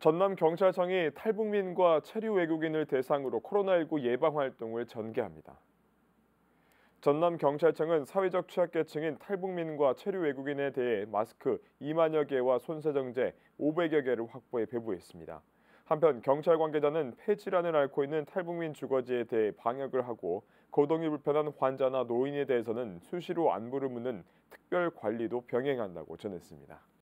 전남 경찰청이 탈북민과 체류 외국인을 대상으로 코로나19 예방 활동을 전개합니다. 전남 경찰청은 사회적 취약계층인 탈북민과 체류 외국인에 대해 마스크 2만여 개와 손세정제 500여 개를 확보해 배부했습니다. 한편 경찰 관계자는 폐질환을 앓고 있는 탈북민 주거지에 대해 방역을 하고 거동이 불편한 환자나 노인에 대해서는 수시로 안부를 묻는 특별 관리도 병행한다고 전했습니다.